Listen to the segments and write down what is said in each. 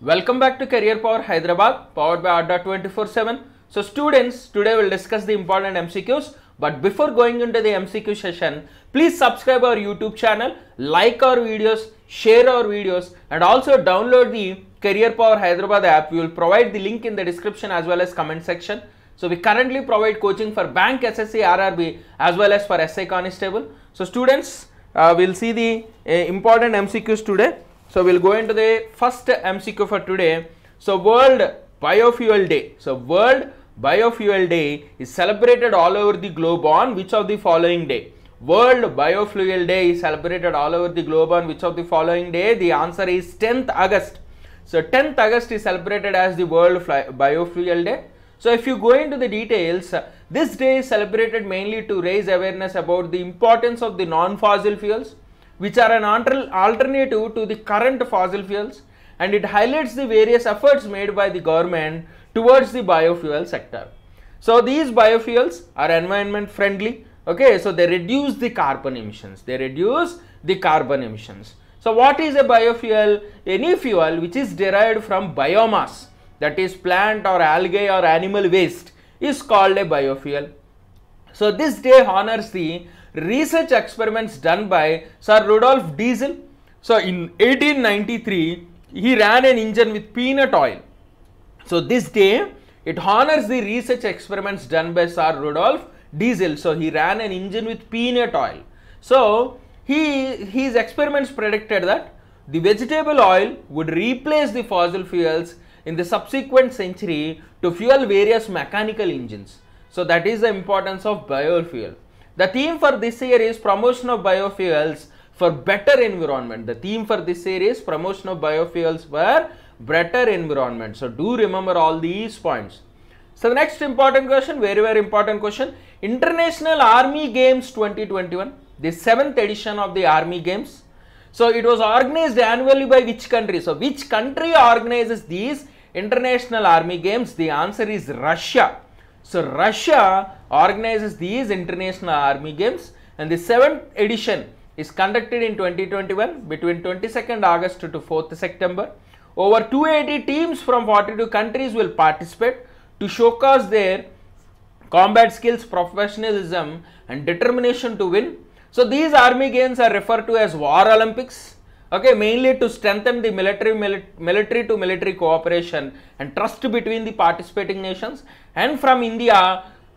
Welcome back to Career Power Hyderabad powered by Adda 24/7. So students, today we'll discuss the important MCQs. But before going into the MCQ session, please subscribe our YouTube channel, like our videos, share our videos and also download the Career Power Hyderabad app. We will provide the link in the description as well as comment section. So we currently provide coaching for bank SSC RRB as well as for SI Constable. So students, uh, we'll see the uh, important MCQs today. So we'll go into the first MCQ for today. So World Biofuel Day. So World Biofuel Day is celebrated all over the globe on which of the following day? World Biofuel Day is celebrated all over the globe on which of the following day? The answer is 10th August. So 10th August is celebrated as the World Biofuel Day. So if you go into the details, this day is celebrated mainly to raise awareness about the importance of the non-fossil fuels, which are an alternative to the current fossil fuels and it highlights the various efforts made by the government towards the biofuel sector. So these biofuels are environment friendly. Okay, so they reduce the carbon emissions. They reduce the carbon emissions. So what is a biofuel? Any fuel which is derived from biomass that is plant or algae or animal waste is called a biofuel. So this day honors the research experiments done by Sir Rudolf Diesel. So in 1893, he ran an engine with peanut oil. So this day, it honors the research experiments done by Sir Rudolf Diesel. So he ran an engine with peanut oil. So he his experiments predicted that the vegetable oil would replace the fossil fuels in the subsequent century to fuel various mechanical engines. So that is the importance of biofuel. The theme for this year is promotion of biofuels for better environment. The theme for this year is promotion of biofuels for better environment. So do remember all these points. So the next important question, very very important question. International Army Games 2021, the seventh edition of the Army Games. So it was organized annually by which country? So which country organizes these International Army Games? The answer is Russia. So Russia organizes these international army games and the 7th edition is conducted in 2021 between 22nd August to 4th September. Over 280 teams from 42 countries will participate to showcase their combat skills, professionalism and determination to win. So these army games are referred to as war Olympics okay mainly to strengthen the military mili military to military cooperation and trust between the participating nations and from india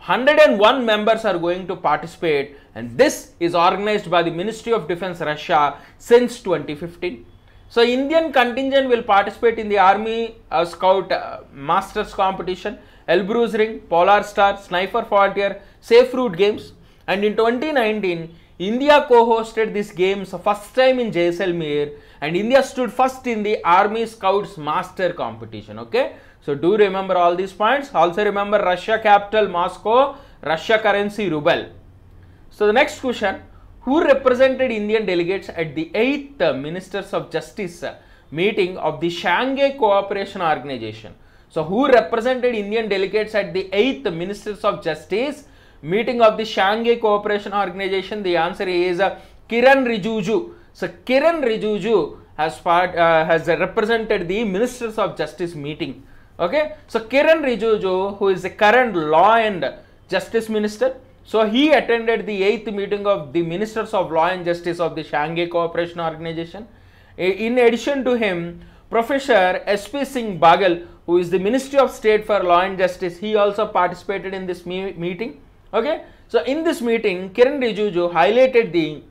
101 members are going to participate and this is organized by the Ministry of Defense Russia since 2015. So Indian contingent will participate in the Army uh, Scout uh, Masters competition, Elbrus Ring, Polar Star, Sniper Frontier, Safe Route Games and in 2019 India co-hosted these games first time in Jaisalmer and India stood first in the Army Scouts Master competition. Okay. So do remember all these points. Also remember Russia capital Moscow, Russia currency ruble. So the next question, who represented Indian delegates at the 8th Ministers of Justice meeting of the Shanghai Cooperation Organization? So who represented Indian delegates at the 8th Ministers of Justice meeting of the Shanghai Cooperation Organization? The answer is uh, Kiran Rijuju. So Kiran Rijuju has, part, uh, has represented the Ministers of Justice meeting. Okay. So Kiran Rijuju, who is the current law and justice minister, so he attended the eighth meeting of the ministers of law and justice of the Shanghai Cooperation Organization. In addition to him, Professor S.P. Singh Bagal, who is the Ministry of State for Law and Justice, he also participated in this me meeting. Okay. So in this meeting, Kiran Rijuju highlighted the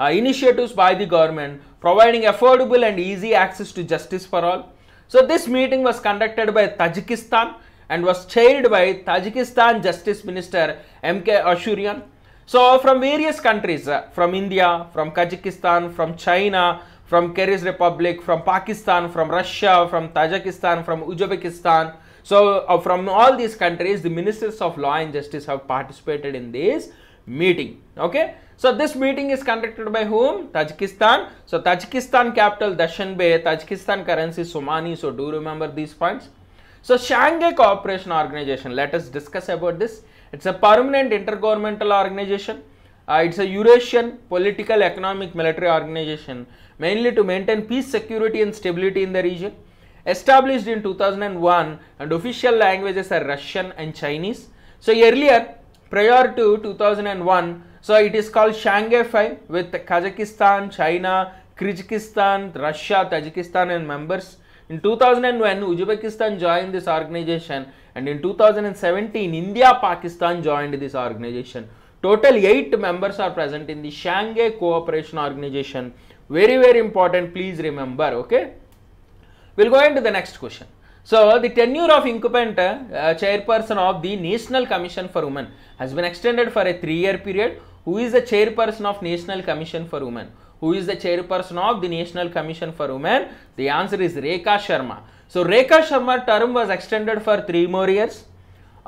uh, initiatives by the government providing affordable and easy access to justice for all so this meeting was conducted by Tajikistan and was chaired by Tajikistan Justice Minister M.K. Ashurian. So from various countries, uh, from India, from Kazakhstan, from China, from Kyrgyz Republic, from Pakistan, from Russia, from Tajikistan, from Uzbekistan. So uh, from all these countries, the ministers of law and justice have participated in this meeting. Okay. So this meeting is conducted by whom? Tajikistan. So Tajikistan capital Dushanbe, Tajikistan currency Somani. So do remember these points. So Shanghai Cooperation Organization, let us discuss about this. It's a permanent intergovernmental organization. Uh, it's a Eurasian political, economic, military organization mainly to maintain peace, security and stability in the region. Established in 2001 and official languages are Russian and Chinese. So earlier prior to 2001. So it is called Shanghai 5 with Kazakhstan, China, Kyrgyzstan, Russia, Tajikistan and members. In 2001, Uzbekistan joined this organization and in 2017, India, Pakistan joined this organization. Total 8 members are present in the Shanghai Cooperation Organization. Very, very important. Please remember. Okay. We'll go into the next question. So, the tenure of incumbent uh, chairperson of the National Commission for Women has been extended for a three-year period. Who is the chairperson of National Commission for Women? Who is the chairperson of the National Commission for Women? The answer is Rekha Sharma. So, Rekha Sharma term was extended for three more years.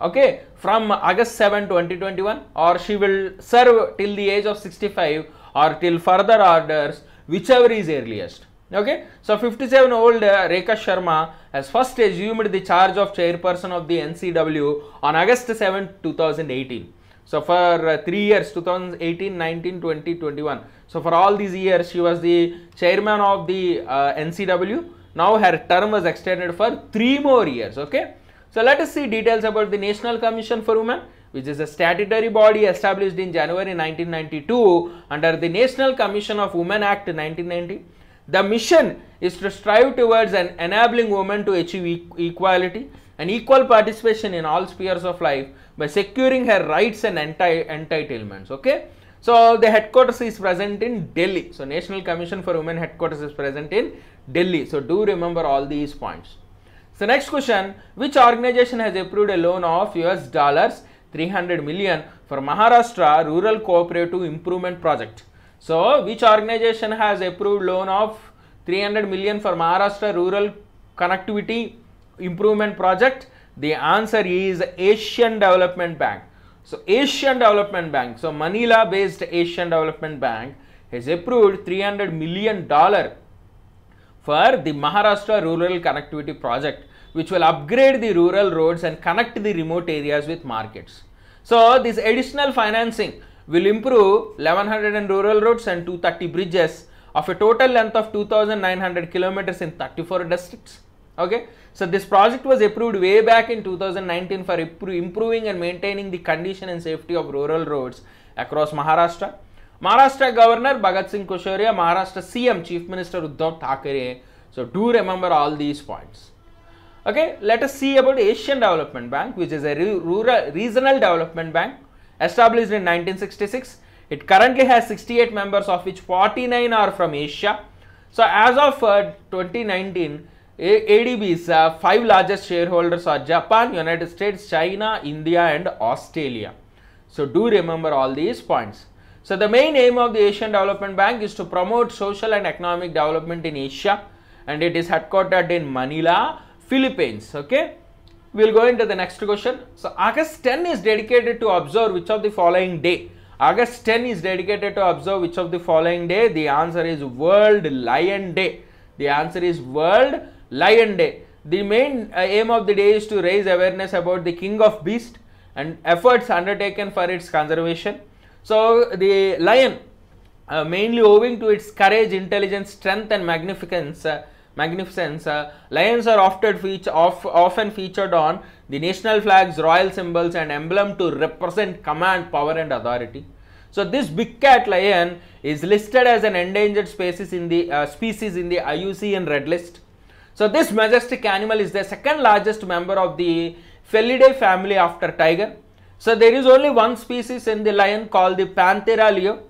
Okay, from August 7, 2021 or she will serve till the age of 65 or till further orders whichever is earliest. Okay, so 57 old uh, Rekha Sharma has first assumed the charge of chairperson of the NCW on August 7, 2018. So for uh, three years 2018, 19, 20, 21. So for all these years she was the chairman of the uh, NCW. Now her term was extended for three more years. Okay, so let us see details about the National Commission for Women which is a statutory body established in January 1992 under the National Commission of Women Act 1990 the mission is to strive towards an enabling women to achieve equality and equal participation in all spheres of life by securing her rights and entitlements. Okay. So, the headquarters is present in Delhi. So, National Commission for Women headquarters is present in Delhi. So, do remember all these points. So, next question, which organization has approved a loan of US dollars 300 million for Maharashtra Rural Cooperative Improvement Project? So, which organization has approved loan of 300 million for Maharashtra Rural Connectivity Improvement Project? The answer is Asian Development Bank. So, Asian Development Bank, so Manila based Asian Development Bank has approved 300 million dollar for the Maharashtra Rural Connectivity Project which will upgrade the rural roads and connect the remote areas with markets. So, this additional financing will improve 1100 in rural roads and 230 bridges of a total length of 2900 kilometers in 34 districts okay so this project was approved way back in 2019 for improving and maintaining the condition and safety of rural roads across maharashtra maharashtra governor bhagat singh kosharia maharashtra cm chief minister uddhav thackeray so do remember all these points okay let us see about asian development bank which is a rural regional development bank Established in 1966, it currently has 68 members of which 49 are from Asia. So as of uh, 2019, ADB's uh, five largest shareholders are Japan, United States, China, India and Australia. So do remember all these points. So the main aim of the Asian Development Bank is to promote social and economic development in Asia and it is headquartered in Manila, Philippines. Okay we'll go into the next question. So August 10 is dedicated to observe which of the following day? August 10 is dedicated to observe which of the following day? The answer is World Lion Day. The answer is World Lion Day. The main uh, aim of the day is to raise awareness about the king of beast and efforts undertaken for its conservation. So the lion, uh, mainly owing to its courage, intelligence, strength and magnificence, uh, magnificence, uh, lions are often, feature, of, often featured on the national flags, royal symbols and emblem to represent command, power and authority. So this big cat lion is listed as an endangered species in the uh, species in the IUCN Red List. So this majestic animal is the second largest member of the Felidae family after tiger. So there is only one species in the lion called the Panthera leo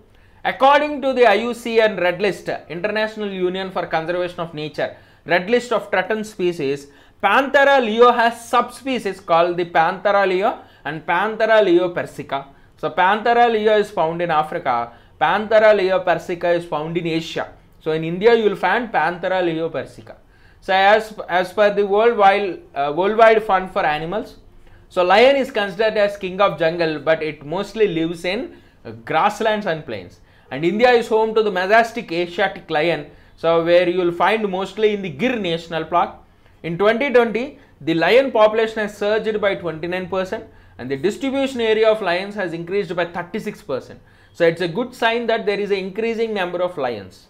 According to the IUCN Red List, International Union for Conservation of Nature, Red List of Threatened Species, Panthera leo has subspecies called the Panthera leo and Panthera leo persica. So, Panthera leo is found in Africa, Panthera leo persica is found in Asia. So, in India you will find Panthera leo persica. So, as, as per the worldwide, uh, worldwide fund for animals, so lion is considered as king of jungle but it mostly lives in grasslands and plains. And India is home to the majestic Asiatic lion, so where you will find mostly in the Gir National Park. In 2020, the lion population has surged by 29% and the distribution area of lions has increased by 36%. So it's a good sign that there is an increasing number of lions.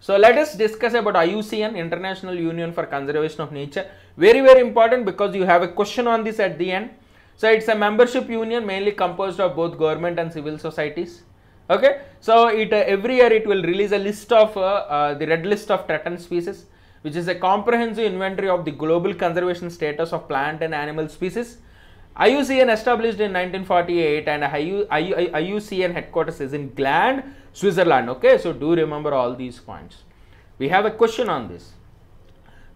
So let us discuss about IUCN, International Union for Conservation of Nature. Very, very important because you have a question on this at the end. So it's a membership union mainly composed of both government and civil societies okay so it uh, every year it will release a list of uh, uh, the red list of threatened species which is a comprehensive inventory of the global conservation status of plant and animal species IUCN established in 1948 and IU, IU, IUCN headquarters is in Gland, Switzerland. Okay, so do remember all these points. We have a question on this.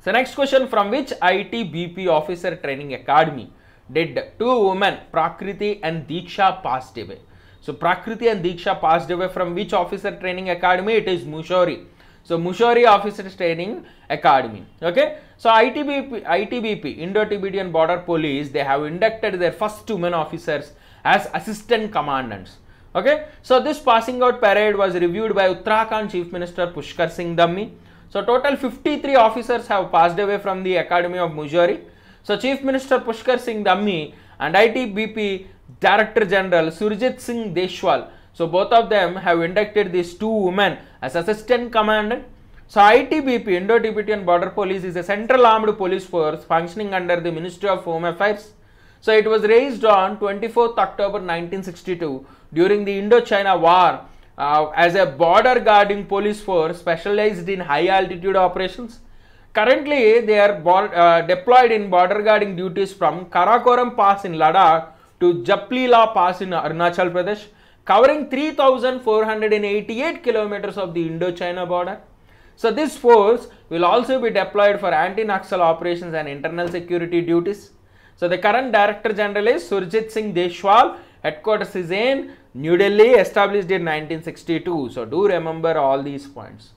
So next question from which ITBP officer training academy did two women Prakriti and Diksha pass away? So Prakriti and Diksha passed away from which officer training academy? It is Mushori. So Mushori Officer Training Academy. Okay. So ITBP, ITBP, Indo-Tibetan Border Police, they have inducted their first two men officers as assistant commandants. Okay. So this passing out parade was reviewed by Uttarakhand Chief Minister Pushkar Singh Dammi. So total 53 officers have passed away from the Academy of Mushori. So Chief Minister Pushkar Singh Dammi and ITBP Director General Surjit Singh Deshwal. So both of them have inducted these two women as assistant commandant. So ITBP, Indo-Tibetan Border Police is a central armed police force functioning under the Ministry of Home Affairs. So it was raised on 24th October 1962 during the Indochina War uh, as a border guarding police force specialized in high altitude operations. Currently, they are uh, deployed in border guarding duties from Karakoram Pass in Ladakh to Japlila Pass in Arunachal Pradesh, covering 3,488 kilometers of the Indochina border. So this force will also be deployed for anti-Naxal operations and internal security duties. So the current Director General is Surjit Singh Deshwal. Headquarters is in New Delhi, established in 1962. So do remember all these points.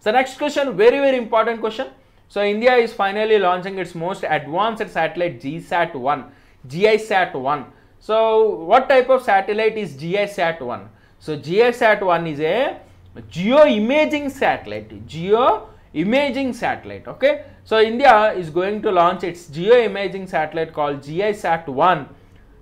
So next question, very very important question. So India is finally launching its most advanced satellite GSAT-1, GISAT-1 so what type of satellite is GISAT-1? So GISAT-1 is a geo imaging satellite, geo imaging satellite, okay? So India is going to launch its geo imaging satellite called GISAT-1.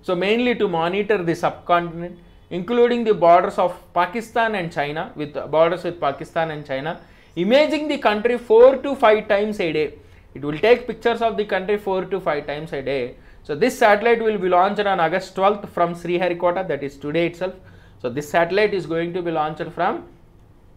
So mainly to monitor the subcontinent, including the borders of Pakistan and China, with borders with Pakistan and China, imaging the country 4 to 5 times a day. It will take pictures of the country 4 to 5 times a day so this satellite will be launched on August 12th from Sriharikota that is today itself. So this satellite is going to be launched from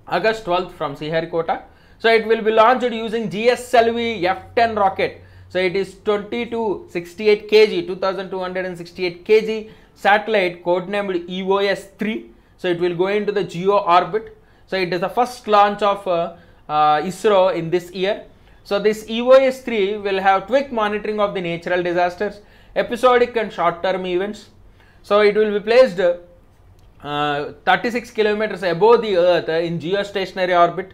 August 12th from Sriharikota. So it will be launched using GSLV F-10 rocket. So it is 2268 kg, 2268 kg satellite codenamed EOS-3. So it will go into the geo orbit. So it is the first launch of uh, uh, ISRO in this year. So this EOS-3 will have quick monitoring of the natural disasters episodic and short term events. So, it will be placed uh, 36 kilometers above the earth uh, in geostationary orbit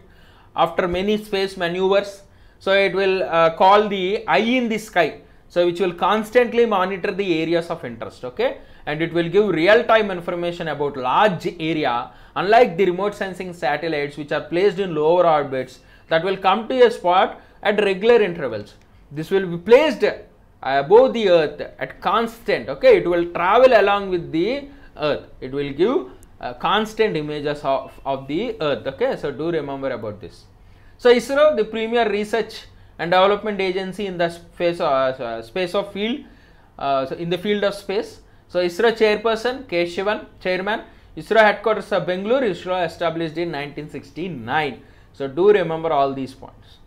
after many space maneuvers. So, it will uh, call the eye in the sky. So, which will constantly monitor the areas of interest okay and it will give real time information about large area unlike the remote sensing satellites which are placed in lower orbits that will come to a spot at regular intervals. This will be placed above the earth at constant okay it will travel along with the earth it will give uh, constant images of, of the earth okay so do remember about this so isro the premier research and development agency in the space uh, uh, space of field uh, so in the field of space so isro chairperson keshavan chairman isro headquarters of Bangalore. isro established in 1969 so do remember all these points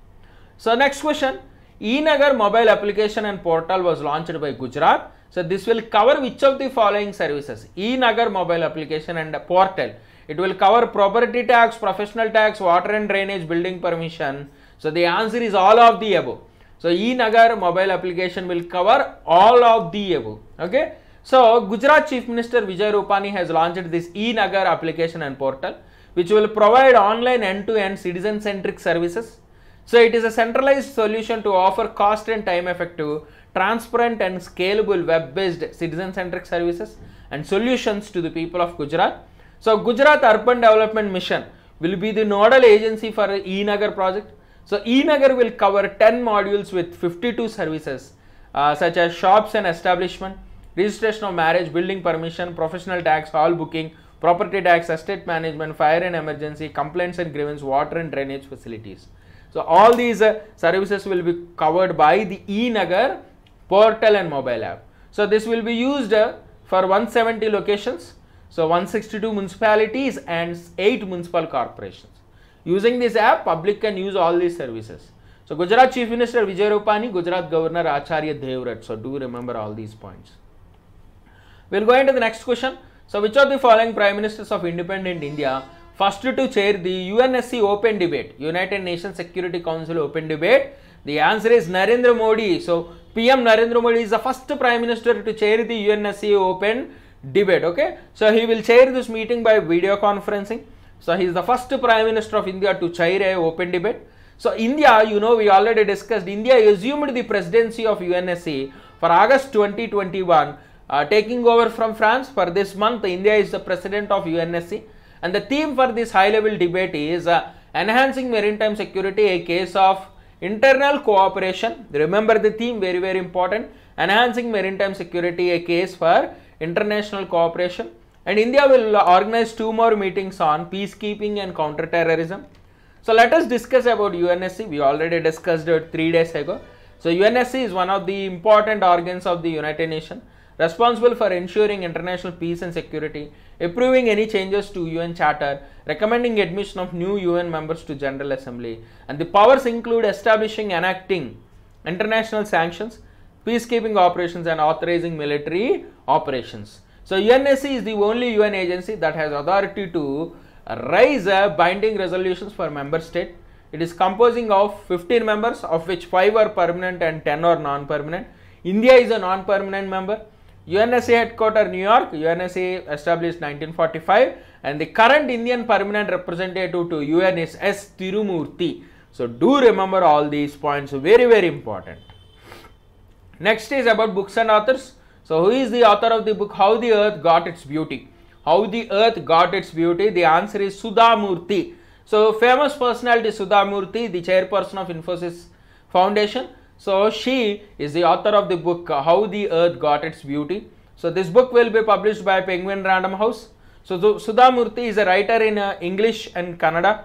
so next question E- Nagar mobile application and portal was launched by Gujarat. So this will cover which of the following services? E- Nagar mobile application and portal. It will cover property tax, professional tax, water and drainage, building permission. So the answer is all of the above. So E- Nagar mobile application will cover all of the above. Okay. So Gujarat Chief Minister Vijay Rupani has launched this E- Nagar application and portal which will provide online end-to-end citizen-centric services so it is a centralized solution to offer cost and time effective, transparent and scalable web-based citizen-centric services and solutions to the people of Gujarat. So Gujarat Urban Development Mission will be the nodal agency for e-Nagar project. So e-Nagar will cover 10 modules with 52 services uh, such as shops and establishment, registration of marriage, building permission, professional tax, hall booking, property tax, estate management, fire and emergency, complaints and grievance, water and drainage facilities. So all these uh, services will be covered by the eNagar portal and mobile app. So this will be used uh, for 170 locations. So 162 municipalities and 8 municipal corporations. Using this app, public can use all these services. So Gujarat Chief Minister Vijay Rupani, Gujarat Governor Acharya Devrat. So do remember all these points. We'll go into the next question. So which of the following Prime Ministers of independent India First to chair the UNSC open debate, United Nations Security Council open debate. The answer is Narendra Modi. So, PM Narendra Modi is the first Prime Minister to chair the UNSC open debate. Okay. So, he will chair this meeting by video conferencing. So, he is the first Prime Minister of India to chair a open debate. So, India, you know, we already discussed, India assumed the presidency of UNSC for August 2021, uh, taking over from France for this month. India is the president of UNSC. And the theme for this high level debate is uh, enhancing maritime security, a case of internal cooperation. Remember the theme, very, very important. Enhancing maritime security, a case for international cooperation. And India will organize two more meetings on peacekeeping and counterterrorism. So let us discuss about UNSC. We already discussed it three days ago. So UNSC is one of the important organs of the United Nations responsible for ensuring international peace and security, approving any changes to UN Charter, recommending admission of new UN members to General Assembly. And the powers include establishing, enacting international sanctions, peacekeeping operations and authorizing military operations. So UNSC is the only UN agency that has authority to raise binding resolutions for member state. It is composing of 15 members of which 5 are permanent and 10 are non-permanent. India is a non-permanent member. UNSA headquarter New York, UNSA established 1945 and the current Indian permanent representative to UN is S. Tirumurti. So, do remember all these points very very important. Next is about books and authors. So, who is the author of the book How the Earth Got Its Beauty? How the Earth Got Its Beauty? The answer is Sudha Murthy. So, famous personality Sudha Murthy, the chairperson of Infosys Foundation so she is the author of the book How the Earth Got Its Beauty. So this book will be published by Penguin Random House. So Sudha Murthy is a writer in uh, English and Kannada.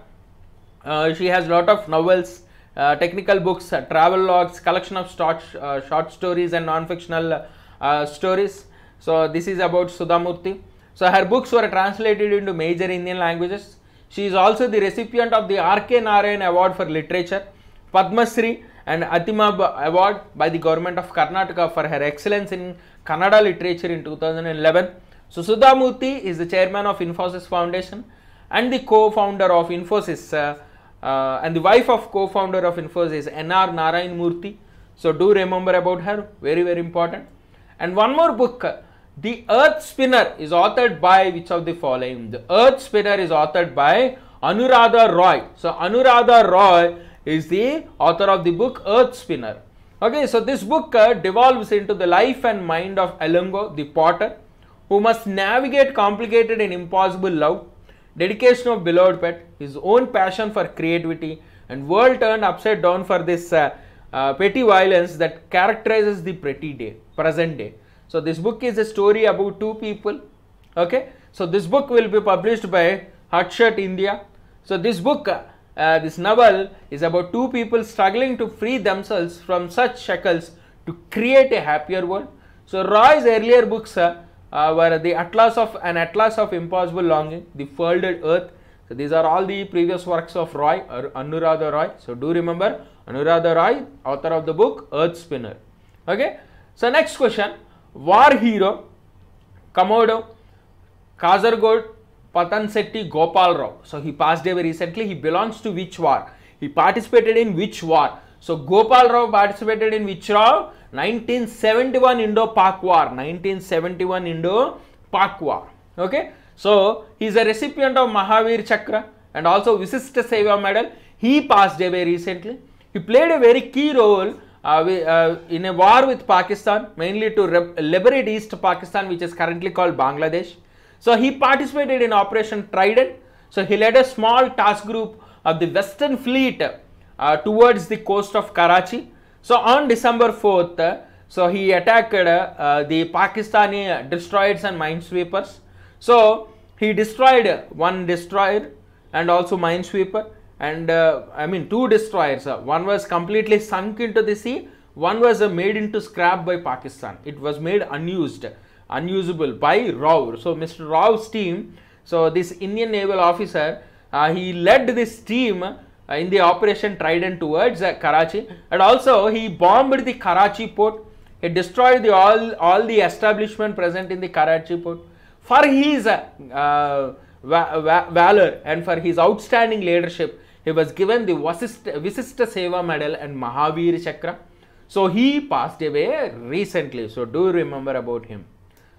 Uh, she has a lot of novels, uh, technical books, uh, travel logs, collection of short, uh, short stories and non-fictional uh, stories. So this is about Sudha Murthy. So her books were translated into major Indian languages. She is also the recipient of the R.K. Narayan Award for Literature, Padma Shri and Atima Award by the government of Karnataka for her excellence in Kannada literature in 2011. So Murthy is the chairman of Infosys Foundation and the co-founder of Infosys uh, uh, and the wife of co-founder of Infosys NR Narayan Murthy. So do remember about her, very very important. And one more book, uh, The Earth Spinner is authored by which of the following? The Earth Spinner is authored by Anuradha Roy. So Anuradha Roy is the author of the book Earth Spinner. Okay, so this book uh, devolves into the life and mind of Elongo the potter who must navigate complicated and impossible love, dedication of beloved pet, his own passion for creativity and world turned upside down for this uh, uh, petty violence that characterizes the pretty day, present day. So this book is a story about two people. Okay, so this book will be published by Hutshut India. So this book uh, uh, this novel is about two people struggling to free themselves from such shackles to create a happier world. So Roy's earlier books uh, were the Atlas of an Atlas of Impossible Longing, The Folded Earth. So these are all the previous works of Roy or Anuradha Roy. So do remember Anuradha Roy, author of the book Earth Spinner. Okay. So next question: War hero, Komodo, Kasargod, Patansetti Gopal Rao. So he passed away recently. He belongs to which war? He participated in which war? So Gopal Rao participated in which war? 1971 Indo-Pak War. 1971 Indo-Pak War. Okay. So he is a recipient of Mahavir Chakra and also Visishta Seva Medal. He passed away recently. He played a very key role uh, we, uh, in a war with Pakistan, mainly to liberate East Pakistan, which is currently called Bangladesh. So he participated in Operation Trident. So he led a small task group of the Western Fleet uh, towards the coast of Karachi. So on December 4th, uh, so he attacked uh, the Pakistani destroyers and minesweepers. So he destroyed one destroyer and also minesweeper and uh, I mean two destroyers. Uh, one was completely sunk into the sea, one was made into scrap by Pakistan. It was made unused unusable by Rao. So Mr. Rao's team, so this Indian naval officer, uh, he led this team uh, in the Operation Trident towards uh, Karachi and also he bombed the Karachi port. He destroyed the all, all the establishment present in the Karachi port for his uh, uh, va va valor and for his outstanding leadership. He was given the Vasista, Visista Seva Medal and Mahavir Chakra. So he passed away recently. So do remember about him.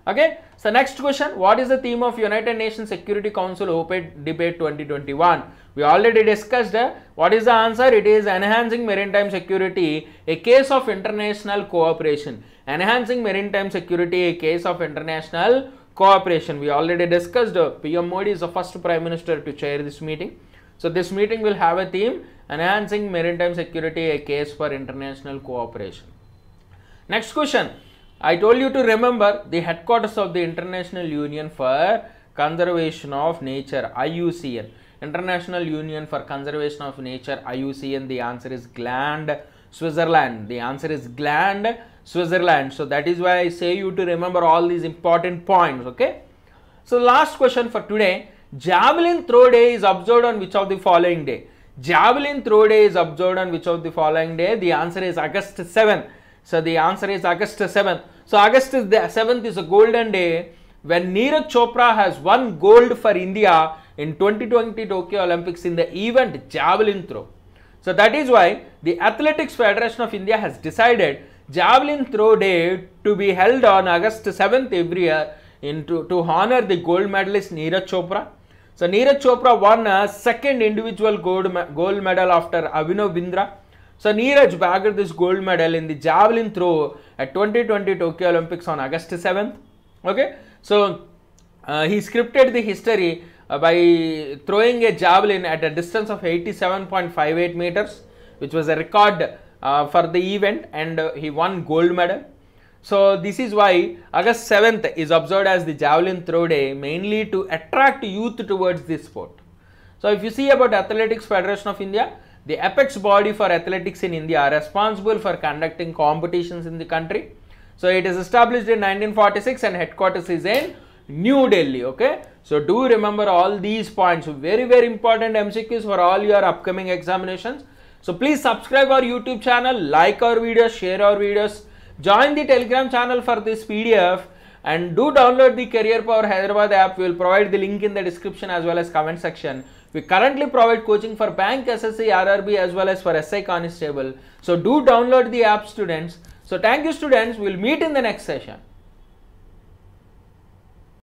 Okay. So next question, what is the theme of United Nations Security Council Open debate 2021? We already discussed uh, what is the answer? It is enhancing maritime security, a case of international cooperation. Enhancing maritime security, a case of international cooperation. We already discussed uh, PM Modi is the first prime minister to chair this meeting. So this meeting will have a theme enhancing maritime security, a case for international cooperation. Next question. I told you to remember the headquarters of the International Union for Conservation of Nature IUCN. International Union for Conservation of Nature IUCN the answer is Gland Switzerland. The answer is Gland Switzerland. So that is why I say you to remember all these important points okay. So last question for today javelin throw day is observed on which of the following day? Javelin throw day is observed on which of the following day? The answer is August 7th. So the answer is August 7th. So August 7th is a golden day when Neeraj Chopra has won gold for India in 2020 Tokyo Olympics in the event javelin throw. So that is why the Athletics Federation of India has decided javelin throw day to be held on August 7th every year to, to honor the gold medalist Neeraj Chopra. So Neeraj Chopra won a second individual gold, gold medal after Avinav Bindra. So Neeraj bagged this gold medal in the javelin throw at 2020 Tokyo Olympics on August 7th. Okay, so uh, he scripted the history uh, by throwing a javelin at a distance of 87.58 meters, which was a record uh, for the event, and uh, he won gold medal. So this is why August 7th is observed as the javelin throw day, mainly to attract youth towards this sport. So if you see about Athletics Federation of India, the apex body for athletics in India are responsible for conducting competitions in the country. So it is established in 1946 and headquarters is in New Delhi. Okay. So do remember all these points. Very, very important MCQs for all your upcoming examinations. So please subscribe our YouTube channel, like our videos, share our videos, join the Telegram channel for this PDF and do download the Career Power Hyderabad app. We will provide the link in the description as well as comment section. We currently provide coaching for bank, SSC, RRB as well as for SI Constable. So do download the app students. So thank you students. We'll meet in the next session.